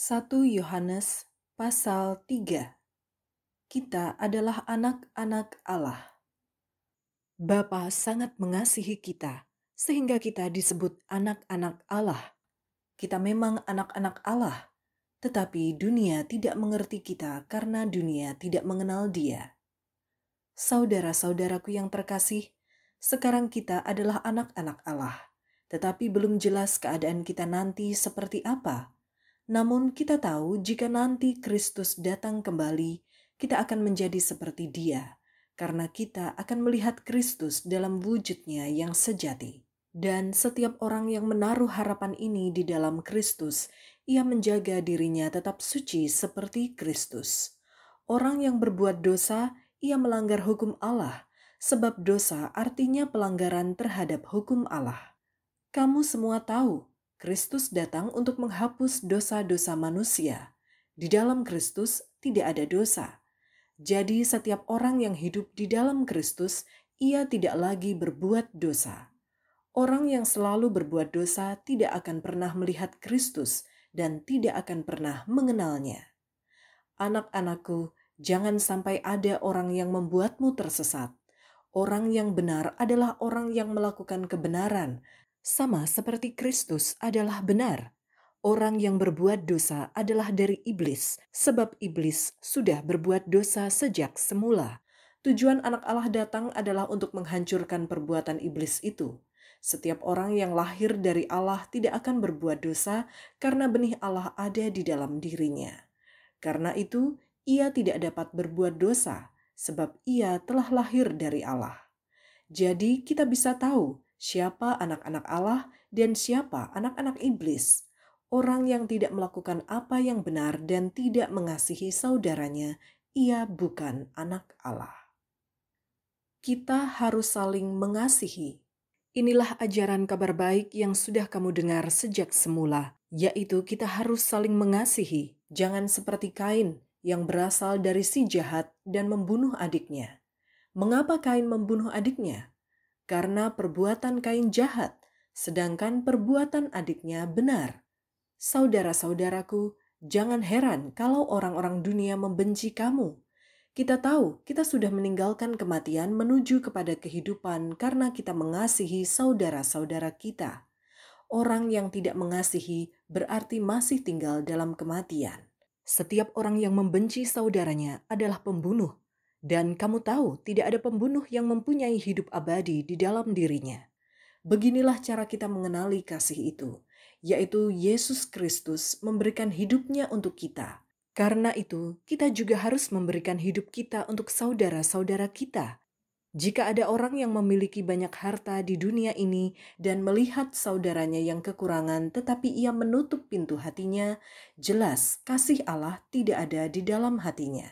1 Yohanes pasal 3 Kita adalah anak-anak Allah. Bapa sangat mengasihi kita sehingga kita disebut anak-anak Allah. Kita memang anak-anak Allah, tetapi dunia tidak mengerti kita karena dunia tidak mengenal Dia. Saudara-saudaraku yang terkasih, sekarang kita adalah anak-anak Allah, tetapi belum jelas keadaan kita nanti seperti apa namun, kita tahu jika nanti Kristus datang kembali, kita akan menjadi seperti Dia, karena kita akan melihat Kristus dalam wujudnya yang sejati. Dan setiap orang yang menaruh harapan ini di dalam Kristus, ia menjaga dirinya tetap suci seperti Kristus. Orang yang berbuat dosa, ia melanggar hukum Allah, sebab dosa artinya pelanggaran terhadap hukum Allah. Kamu semua tahu Kristus datang untuk menghapus dosa-dosa manusia. Di dalam Kristus tidak ada dosa. Jadi, setiap orang yang hidup di dalam Kristus, ia tidak lagi berbuat dosa. Orang yang selalu berbuat dosa tidak akan pernah melihat Kristus dan tidak akan pernah mengenalnya. Anak-anakku, jangan sampai ada orang yang membuatmu tersesat. Orang yang benar adalah orang yang melakukan kebenaran, sama seperti Kristus adalah benar, orang yang berbuat dosa adalah dari iblis, sebab iblis sudah berbuat dosa sejak semula. Tujuan anak Allah datang adalah untuk menghancurkan perbuatan iblis itu. Setiap orang yang lahir dari Allah tidak akan berbuat dosa karena benih Allah ada di dalam dirinya. Karena itu, ia tidak dapat berbuat dosa sebab ia telah lahir dari Allah. Jadi, kita bisa tahu siapa anak-anak Allah dan siapa anak-anak iblis. Orang yang tidak melakukan apa yang benar dan tidak mengasihi saudaranya, ia bukan anak Allah. Kita harus saling mengasihi. Inilah ajaran kabar baik yang sudah kamu dengar sejak semula, yaitu kita harus saling mengasihi. Jangan seperti Kain yang berasal dari si jahat dan membunuh adiknya. Mengapa Kain membunuh adiknya? karena perbuatan Kain jahat, sedangkan perbuatan adiknya benar. Saudara-saudaraku, jangan heran kalau orang-orang dunia membenci kamu. Kita tahu kita sudah meninggalkan kematian menuju kepada kehidupan karena kita mengasihi saudara-saudara kita. Orang yang tidak mengasihi berarti masih tinggal dalam kematian. Setiap orang yang membenci saudaranya adalah pembunuh dan kamu tahu, tidak ada pembunuh yang mempunyai hidup abadi di dalam dirinya. Beginilah cara kita mengenali kasih itu, yaitu Yesus Kristus memberikan hidupnya untuk kita. Karena itu, kita juga harus memberikan hidup kita untuk saudara-saudara kita. Jika ada orang yang memiliki banyak harta di dunia ini dan melihat saudaranya yang kekurangan, tetapi ia menutup pintu hatinya, jelas kasih Allah tidak ada di dalam hatinya.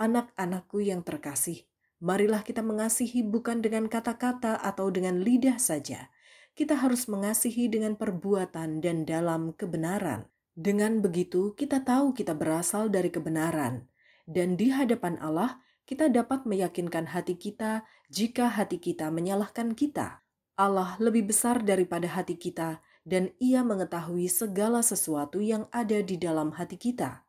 Anak-anakku yang terkasih, marilah kita mengasihi bukan dengan kata-kata atau dengan lidah saja. Kita harus mengasihi dengan perbuatan dan dalam kebenaran. Dengan begitu, kita tahu kita berasal dari kebenaran, dan di hadapan Allah, kita dapat meyakinkan hati kita jika hati kita menyalahkan kita. Allah lebih besar daripada hati kita, dan Ia mengetahui segala sesuatu yang ada di dalam hati kita.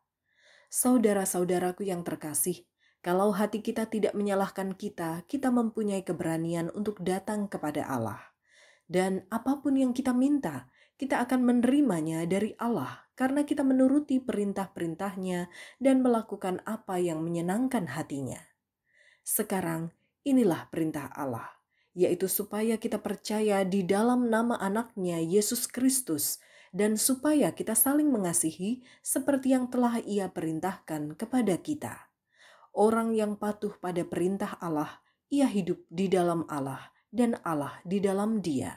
Saudara-saudaraku yang terkasih, kalau hati kita tidak menyalahkan kita, kita mempunyai keberanian untuk datang kepada Allah. Dan apapun yang kita minta, kita akan menerimanya dari Allah karena kita menuruti perintah-perintahnya dan melakukan apa yang menyenangkan hatinya. Sekarang, inilah perintah Allah, yaitu supaya kita percaya di dalam nama anaknya, Yesus Kristus, dan supaya kita saling mengasihi seperti yang telah Ia perintahkan kepada kita. Orang yang patuh pada perintah Allah, ia hidup di dalam Allah dan Allah di dalam dia.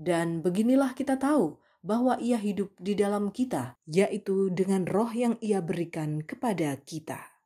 Dan beginilah kita tahu bahwa ia hidup di dalam kita, yaitu dengan roh yang ia berikan kepada kita.